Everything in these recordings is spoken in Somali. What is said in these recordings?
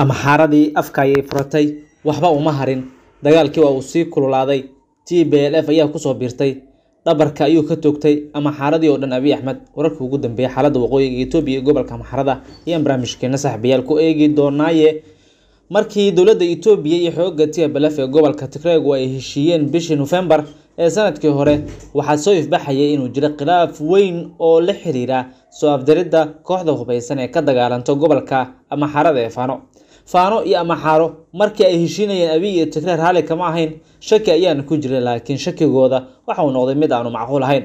ama xaaradii afka ayay furatay waxba uma harin dagaalkii waa uu sii kululaaday t b l f ayaa kusoo biirtay dhabarka ayuu ka toogtay ama xaaradii oo dhan abiy axmed wararkii ugu dambeeyay xaaladda waqooyiga etoobiya iyo gobolka amxarada ayaan barnaamijkeena saaxbiyaal ku eegi doonaaye markii dowladda etoobiya iyo xoogga t b l f ee gobolka tigreegu ay heshiiyeen bishii nofembar ee sanadkii hore waxaa soo ifbaxayay inuu jiro khilaaf weyn oo la xiriira soo afdiridda kooxda hubaysan ee ka dagaalanto gobolka amxarada ee fano faano iyo ama xaaro markii ay heshiinayeen abiy iyo tigreer haali kama ahayn shaki ayaana ku jiray laakiin shakigooda waxa uu noqday mid aanu macquul ahayn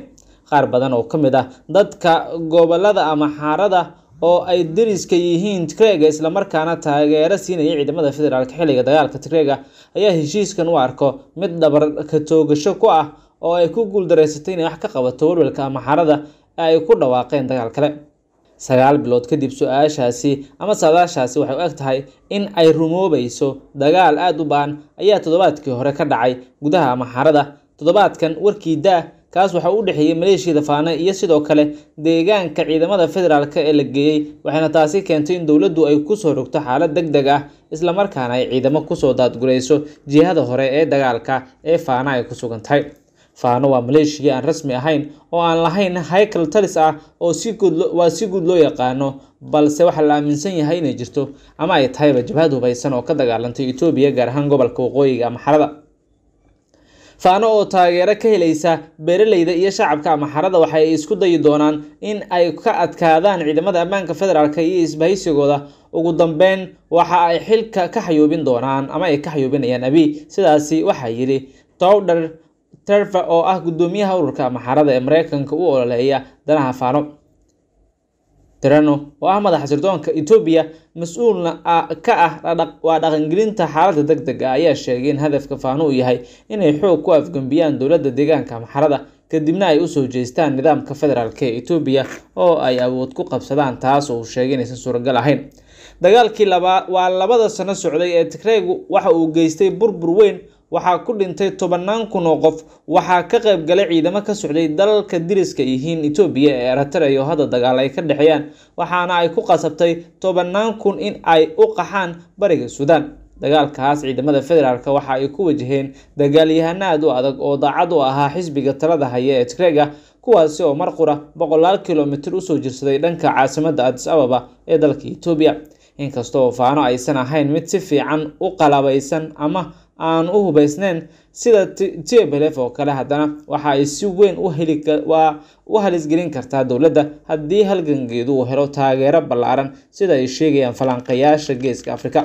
qaar badan oo ka mid ah dadka gobolada ama xaarada oo ay dariska yihiin tigreega islamarkaana taageero siinaya ciidamada federaalka xilliga dagaalka tigreega ayaa heshiiskan u arko mid ka toogasho ku ah oo ay ku guuldaraysatay inay wax ka qabato welwelka ama xaarada ee ay ku dhawaaqeen dagaal kale sagaal bilood kadib su-aashaasi ama saadaashaasi waxay u eg tahay in ay rumoobayso dagaal aad u baan ayaa toddobaadkii hore ka dhacay gudaha maxaarada toddobaadkan warkii daa kaas waxaa u dhexeeyey maleeshiyada faana iyo sidoo kale deegaanka ciidamada federaalk ee la geeyey waxayna taasi keentay in dowladdu ay kusoo rogto xaalad deg deg ah islamarkaana ay ciidamo kusoo daadgurayso jihada hore ee dagaalka ee faana ay ku sugan tahay faano waa maleeshiyii aan rasmi ahayn oo aan lahayn haykal talis ah oo waa si guud loo yaqaano balse waxaa la aaminsan yahay inay jirto ama ay tahayba jabhad hubaysan oo ka dagaalantay etoobiya gaar ahaan gobolka waqooyiga amaxarada faano oo taageero ka helaysa beeraleyda iyo shacabka amaxarada xarada waxa ay isku dayi doonaan in ay ka adkaadaan ciidamada ammaanka federaalk iyo isbahaysigooda ugu dambeyn waxa ay xilka ka xayuubin doonaan ama ay ka xayuubinayaan abi sidaasi waxaa yidhi towdher terfe oo ah guddoomiyaha ururka maxaarada ee mareykanka u ololeeya danaha faano tirano oo ah madaxa sirdoonka etoobiya mas-uulna ka ah waa dhaqangelinta xaaladda deg dega ah ayaa sheegay in hadafka faano uu yahay inay xoog ku afgembiyaan dowladda deegaanka maxarada kadibna ay usoo jeestaan nidaamka federaalk ee etoobiya oo ay awood ku qabsadaan taas oo uu sheegay inaysan suuragal ahayn dagaalkii waa labada sano socday ee tigreegu waxa uu geystay burbur weyn waxaa ku dhintay tobannaan kun oo qof waxaa ka qayb galay ciidamo ka socday dalalka diriska yihiin etoobiya ee eritrea iyo hadda dagaal ay ka dhexeeyaan waxaana ay ku qasabtay tobannaan kun in ay u qaxaan bariga suudaan dagaalkaas ciidamada federaalk waxa ay ku wajaheen dagaalyahano aad u adag oo daacad u ahaa xisbiga talada haya ee tigreega kuwaasi oo mar qura boqolaal kilomitir usoo jirsaday dhanka caasimada adis ababa ee dalka etoobiya inkastoo faano aysan ahayn mid si fiican u qalabaysan ama aan u hubaysnayn sida jblf oo kale haddana waxa ay si weyn u halisgelin kartaa dowladda haddii halgangeedu uu helo taageero ballaaran sida ay sheegayaan falanqayaasha geeska afrika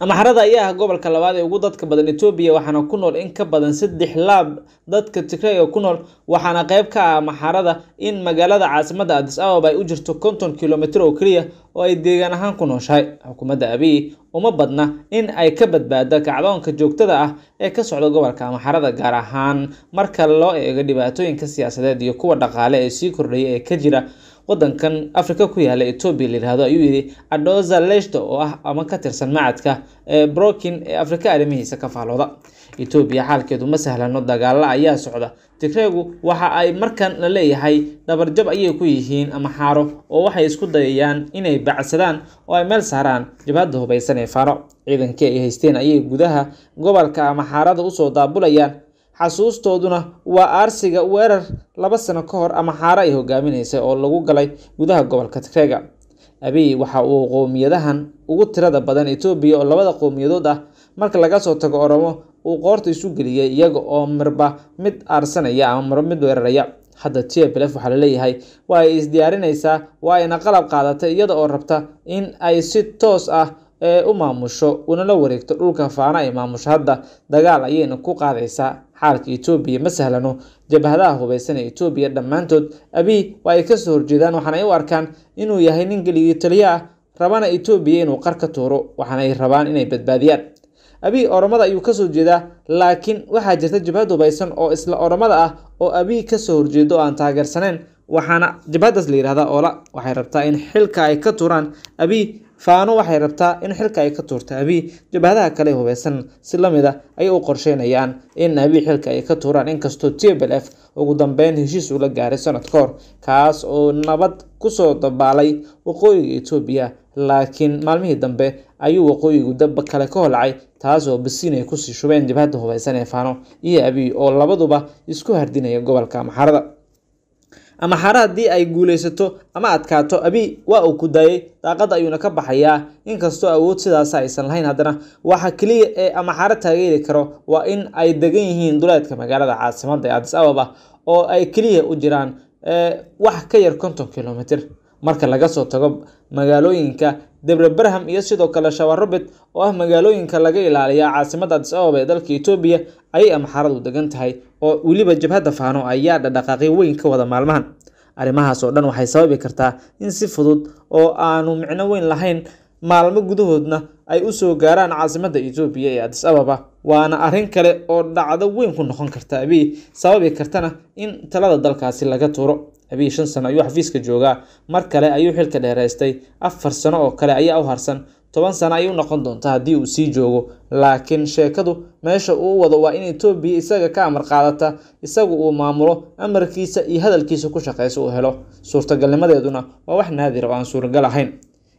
amaxarada ayaa ah gobolka labaad ee ugu dadka badan etoobiya waxaana ku nool in ka badan saddex laab dadka tigreega ku nool waxaana qayb ka ah amaxarada in magaalada caasimada adis abab ay u jirto konton kilomitr oo keliya oo ay deegaan ahaan ku nooshahay xukuumadda abiy uma badna in ay ka badbaado kacdoonka joogtada ah ee ka socda gobolka amaxarada gaar ahaan marka loo eego dhibaatooyinka siyaasadeed iyo kuwa dhaqaale ee sii kordhaya ee ka jira waddankan afrika ku yaala etoobiya la layidhahdo ayuu yidhi adoza leshta oo ah ama ka tirsan macadka ee brokin ee afrika arrimihiisa ka faallooda etoobiya xaalkeedu ma sahlano dagaalo ayaa socda tigreegu waxa ay markan la leeyahay dhabarjab ayay ku yihiin ama xaaro oo waxay isku dayayaan inay bacsadaan oo ay meel saaraan jabhadda hubaysan ee faaro ciidankii ay haysteen ayay gudaha gobolka ama xaarada usoo daabulayaan xasuustooduna waa aarsiga weerar laba sano ka hor ama xaara ay hogaaminaysay oo lagu galay gudaha gobolka Tigreega abiy waxa uu qowmiyadahan ugu tirada badan etoobiya oo labada qowmiyadood ah marka laga soo tago Oromo uu qoorta isu geliyay iyaga oo marba mid aarsanaya ama marba mid weeraraya hadda TPLF waxaa laleeyahay waa ay isdiyaarinaysaa waa ayna qalab qaadatay iyada oo rabta in ay si toos ah eh, u maamusho unala wareegto dhulka faana ay maamusho hadda dagaal ayayna ku qaadaysaa xaalka etoobiya ma sahlano jabhadaha hubaysan ee etoobiya dhammaantood abiy waa ay kasoo horjeedaan waxaana ay u arkaan inuu yahay nin geligii taliya ah rabana etoobiya inuu qar ka tuuro waxaana ay rabaan inay badbaadiyaan abiy oromada ayuu kasoo jeedaa laakiin waxaa jirta jabhad hubaysan oo isla oromada ah oo abiy kasoo horjeedo oo aan taageersanayn waxaana jabhadaas la yihahda oola waxay rabtaa in xilka ay ka tuuraan abii faano waxay rabtaa in xilka ay ka tuurta abi jabhadaha kale hubeysan si lamid a ayay u qorsheynayaan in abi xilka ay ka tuuraan inkastoo tbl f ugu dambeyn heshiis ula gaaray sanad koor kaas oo nabad kusoo dabaalay waqooyiga etoobiya laakiin maalmihii dambe ayuu waqooyigu daba kale ka holacay taasoo oo basiin ay kusii shubeen jabhadda hubeysan ee faano iyo abi oo labaduba isku hardinaya gobolka maxarada ama xare haddii ay guulaysato ama adkaato abi waa uu ku daayay daaqadda ayuuna ka baxayaa inkastoo awood sidaasa aysan lahayn haddana waxa keliya ee ama amaxaare taageeri karo waa in ay degan yihiin duleedka magaalada caasimadda ee adis ababa oo ay keliya u jiraan wax ka yar konton kilomitr marka laga soo tago magaalooyinka debre debreberham iyo sidoo kale shawarobit oo ah magaalooyinka laga ilaaliya caasimada adis ababa ee dalka etoobiya ayay amxaaradu degan tahay oo weliba jabhadda faano ayaa dhadhaqaaqyo weyn ka wada maalmahan arrimahaas oo dhan waxay sababi kartaa in si fudud oo aanu micno weyn lahayn maalmo gudahoodna ay u soo gaaraan caasimada etoobiya ee adis ababa waana arrin kale oo dhacdo weyn ku noqon karta abiy sababi kartana in talada dalkaasi laga tuuro habiyii shan sano ayuu xafiiska joogaa mar kale ayuu xilka dheeraystay afar sano oo kale ayaa u harsan toban sano ayay u noqon doontaa haddii uu sii joogo laakiin sheekadu meesha uu wado waa in etoobiya isaga ka amar qaadata isagu uu maamulo amarkiisa iyo hadalkiisa ku shaqaysa uu helo suurtagalnimadeeduna waa wax naadir oo aan suuragal ahayn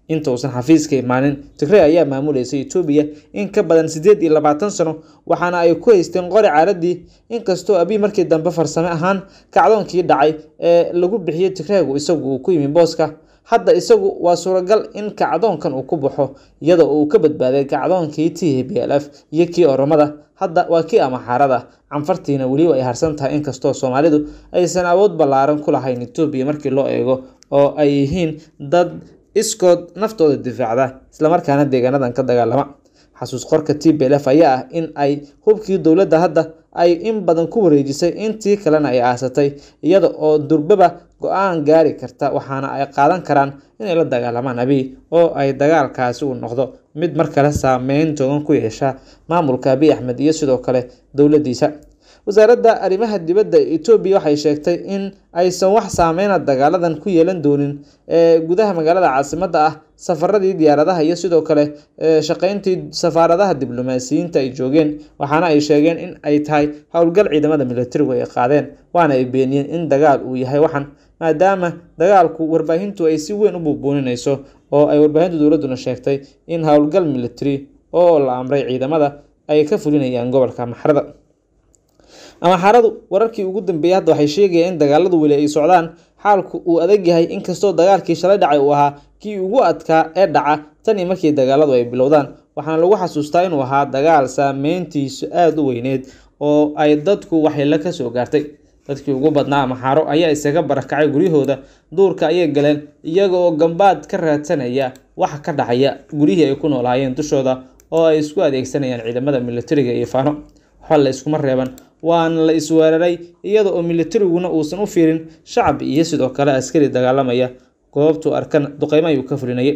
inta uusan xafiiska imaanin tigray ayaa maamulaysa etoobiya in ka badan siddeed iyo labaatan sano waxaana ay ku haysteen qori caaradii inkastoo abiy markii dambe farsame ahaan kacdoonkii dhacay ee lagu bixiyey tigreegu isagu uu ku yimi booska hadda isagu waa suuragal in kacdoonkan uu ku baxo iyadoo uu ka badbaaday kacdoonkii t b l f iyo kii oromada hadda waa kii amaxaarada canfartiina weliba ay harsan tahay inkastoo soomaalidu aysan awood ballaaran ku lahayn etoobiya markii loo eego oo ay yihiin dad iskood naftooda difaacda islamarkaana deegaanadan ka dagaalama xasuus qorka t f ayaa ah in ay hubkii dowladda hadda ay in badan ku wareejisay intii kalena ay aasatay iyada oo durbaba go-aan gaari karta waxaana ay qaadan karaan inay la dagaalamaan abi oo ay dagaalkaasi uu noqdo mid mar kale saameyn togan ku yeesha maamulka abiy axmed iyo sidoo kale dowladdiisa wasaaradda arrimaha dibadda ee etoobiya waxay sheegtay in aysan wax saameyna dagaaladan ku yeelan doonin ee gudaha magaalada caasimadda ah safaradii diyaaradaha iyo sidoo kale shaqeyntii safaaradaha diblomaasiyiinta ay joogeen waxaana ay sheegeen in ay tahay howlgal ciidamada militarigu ay qaadeen waana ay beeniyeen in dagaal uu yahay waxan maadaama dagaalku warbaahintu ay si weyn u buubuuninayso oo ay warbaahinta dowladduna sheegtay in howlgal militari oo la amray ciidamada ay ka fulinayaan gobolka maxrada ama amaxaaradu wararkii ugu dambeeyey hadda waxay sheegayaan in dagaaladu weli ay socdaan xaalku uu adag yahay inkastoo dagaalkii shalay dhacay uu ahaa kii ugu adkaa ee dhaca tan iyo markii dagaaladu ay bilowdaan waxaana lagu xasuustaa inuu ahaa dagaal saameyntiisu aada u weyneed oo ay dadku waxyla ka soo gaartay dadkii ugu badnaa amaxaaro ayaa isaga barakacay guryahooda duurka ayay galeen iyaga oo gambaad ka raadsanaya waxa ka dhacaya guryihii ay ku noolaayeen dushooda oo ay isku adeegsanayaan ciidamada militariga iyo faano waxba la iskuma reeban waana la isweeraray iyada oo militariguna uusan u fiirin shacab iyo sidoo kale askari dagaalamaya goobtu arkan duqeymo ayuu ka fulinayay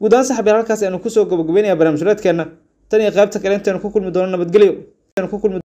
guud ahaan halkaas aynu kusoo gabagabeynaya barnaamijreedkeena tan iyo qaybta kale kalentaanu ku kulmi doono nabadgelyo